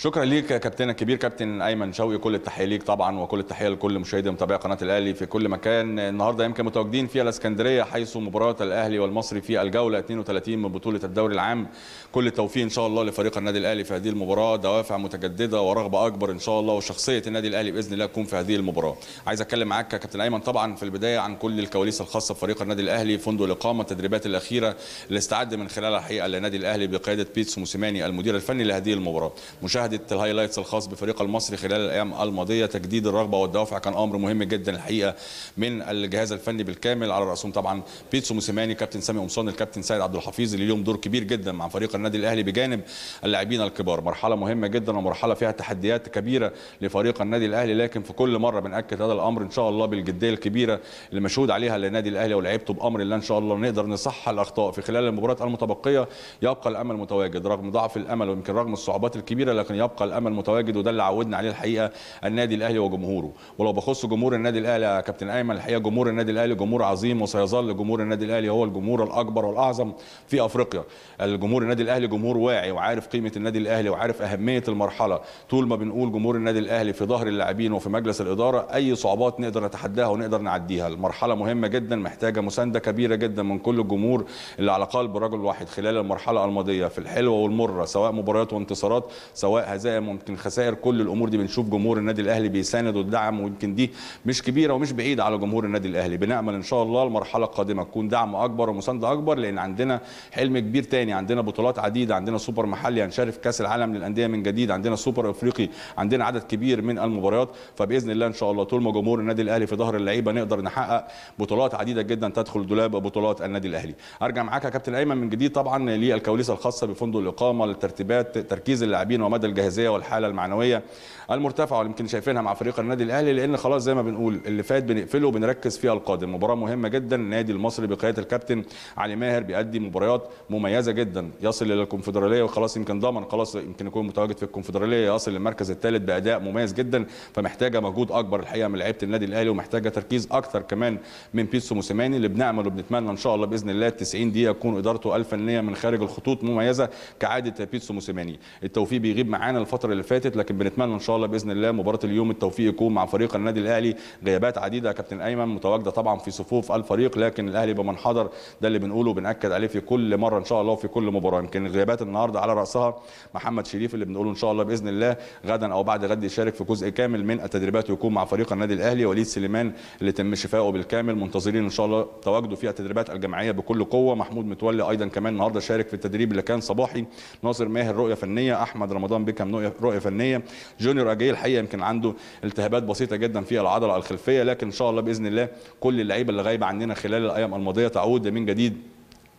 شكرا ليك كابتن الكبير كابتن ايمن شوقي كل التحيه ليك طبعا وكل التحيه لكل مشاهدي ومتابعي قناه الاهلي في كل مكان النهارده يمكن متواجدين في الاسكندريه حيث مباراه الاهلي والمصري في الجوله 32 من بطوله الدوري العام كل التوفيق ان شاء الله لفريق النادي الاهلي في هذه المباراه دوافع متجدده ورغبه اكبر ان شاء الله وشخصيه النادي الاهلي باذن الله تكون في هذه المباراه عايز اتكلم معاك كابتن ايمن طبعا في البدايه عن كل الكواليس الخاصه بفريق النادي الاهلي فندق الاقامه التدريبات الاخيره اللي استعد من خلالها الحقيقه للنادي الاهلي بقياده بيتسو موسيماني المدير الفني لهذه المباراه مشاهد مشاهده الهايلايتس الخاص بفريق المصري خلال الايام الماضيه تجديد الرغبه والدوافع كان امر مهم جدا الحقيقه من الجهاز الفني بالكامل على راسهم طبعا بيتسو موسيماني كابتن سامي قمصان الكابتن سيد عبد الحفيظ اللي ليهم دور كبير جدا مع فريق النادي الاهلي بجانب اللاعبين الكبار مرحله مهمه جدا ومرحله فيها تحديات كبيره لفريق النادي الاهلي لكن في كل مره بناكد هذا الامر ان شاء الله بالجديه الكبيره اللي مشهود عليها للنادي الاهلي ولعيبته بامر الله ان شاء الله نقدر نصحح الاخطاء في خلال المباريات المتبقيه يبقى الامل متواجد رغم ضعف الامل ويمكن رغم الصعوبات الكبيره لكن يبقى الامل متواجد وده اللي عودنا عليه الحقيقه النادي الاهلي وجمهوره ولو بخص جمهور النادي الاهلي يا كابتن ايمن الحقيقه جمهور النادي الاهلي جمهور عظيم وسيظل جمهور النادي الاهلي هو الجمهور الاكبر والاعظم في افريقيا الجمهور النادي الاهلي جمهور واعي وعارف قيمه النادي الاهلي وعارف اهميه المرحله طول ما بنقول جمهور النادي الاهلي في ظهر اللاعبين وفي مجلس الاداره اي صعوبات نقدر نتحداها ونقدر نعديها المرحله مهمه جدا محتاجه مسانده كبيره جدا من كل الجمهور اللي على قلب رجل واحد خلال المرحله الماضيه في الحلوه والمره سواء مباريات وانتصارات سواء هزائم ممكن خسائر كل الامور دي بنشوف جمهور النادي الاهلي بيساند والدعم ويمكن دي مش كبيره ومش بعيده على جمهور النادي الاهلي بنامل ان شاء الله المرحله القادمه تكون دعم اكبر ومسانده اكبر لان عندنا حلم كبير تاني عندنا بطولات عديده عندنا سوبر محلي هنشارك كاس العالم للانديه من جديد عندنا سوبر افريقي عندنا عدد كبير من المباريات فباذن الله ان شاء الله طول ما جمهور النادي الاهلي في ظهر اللعيبه نقدر نحقق بطولات عديده جدا تدخل دولاب بطولات النادي الاهلي ارجع معاك يا كابتن ايمن من جديد طبعا للكواليس الخاصه بفندق الاقامه للترتيبات تركيز اللاعبين ومدى الجاهزيه والحاله المعنويه المرتفعه واللي يمكن شايفينها مع فريق النادي الاهلي لان خلاص زي ما بنقول اللي فات بنقفله وبنركز فيها القادم مباراه مهمه جدا النادي المصري بقياده الكابتن علي ماهر بيأدي مباريات مميزه جدا يصل الى الكونفدراليه وخلاص يمكن ضمن خلاص يمكن يكون متواجد في الكونفدراليه يصل للمركز الثالث باداء مميز جدا فمحتاجه مجهود اكبر الحقيقه من لعيبه النادي الاهلي ومحتاجه تركيز اكثر كمان من بيتسو موسيماني اللي بنعمل وبنتمنى ان شاء الله باذن الله 90 دقيقه تكون ادارته الفنيه من خارج الخطوط مميزه كعاده بيتسو موسيماني التوفيق بيغيب معاه معانا الفتره اللي فاتت لكن بنتمنى ان شاء الله باذن الله مباراه اليوم التوفيق يكون مع فريق النادي الاهلي غيابات عديده يا كابتن ايمن متواجده طبعا في صفوف الفريق لكن الاهلي بمن حضر ده اللي بنقوله وبناكد عليه في كل مره ان شاء الله وفي كل مباراه يمكن الغيابات النهارده على راسها محمد شريف اللي بنقوله ان شاء الله باذن الله غدا او بعد غد يشارك في جزء كامل من التدريبات ويكون مع فريق النادي الاهلي وليد سليمان اللي تم شفائه بالكامل منتظرين ان شاء الله تواجده في التدريبات الجماعيه بكل قوه محمود متولي ايضا كمان النهارده شارك في التدريب اللي كان صباحي ناصر ماهر رؤيه فنيه احمد رمضان بك كام رؤيه فنيه جونيور اجاي الحقيقه يمكن عنده التهابات بسيطه جدا في العضله الخلفيه لكن ان شاء الله باذن الله كل اللعيبه اللي غايبه عننا خلال الايام الماضيه تعود من جديد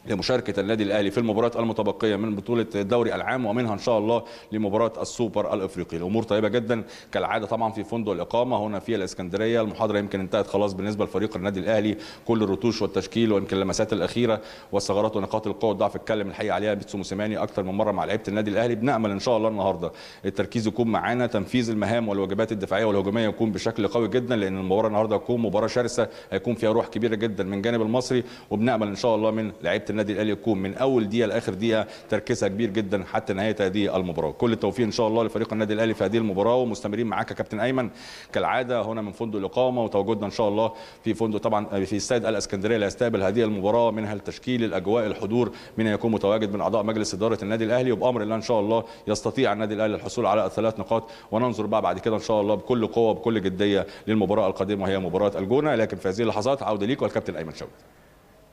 لمشاركة النادي الأهلي في المباراة المتبقية من بطولة دوري العام ومنها إن شاء الله لمباراة السوبر الإفريقي الأمور طيبة جدا كالعادة طبعا في فندق الإقامة هنا في الإسكندرية المحاضرة يمكن انتهت خلاص بالنسبة لفريق النادي الأهلي كل الرتوش والتشكيل ويمكن اللمسات الأخيرة والثغرات ونقاط القوة والضعف اتكلم الحقيقة عليها بيتسو موسيماني أكثر من مرة مع لعيبة النادي الأهلي بنأمل إن شاء الله النهاردة التركيز يكون معانا تنفيذ المهام والواجبات الدفاعية والهجومية يكون بشكل قوي جدا لأن المباراة النهاردة هتكون مباراة شرسة هيكون فيها روح كبيرة جدا من جانب المصري وبنأمل إن شاء الله من لعيبة النادي الاهلي يكون من اول دقيقه لاخر دقيقه تركيزها كبير جدا حتى نهايه هذه المباراه كل التوفيق ان شاء الله لفريق النادي الاهلي في هذه المباراه ومستمرين معاك يا كابتن ايمن كالعاده هنا من فندق الاقامه وتواجدنا ان شاء الله في فندق طبعا في استاد الاسكندريه ليستقبل هذه المباراه منها التشكيل الاجواء الحضور من يكون متواجد من اعضاء مجلس اداره النادي الاهلي وبامر الله ان شاء الله يستطيع النادي الاهلي الحصول على الثلاث نقاط وننظر بقى بعد كده ان شاء الله بكل قوه وبكل جديه للمباراه القادمه وهي مباراه الجونه لكن في هذه اللحظات عوده ليك والكابتن ايمن شوقي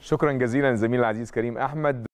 شكرا جزيلا زميل العزيز كريم احمد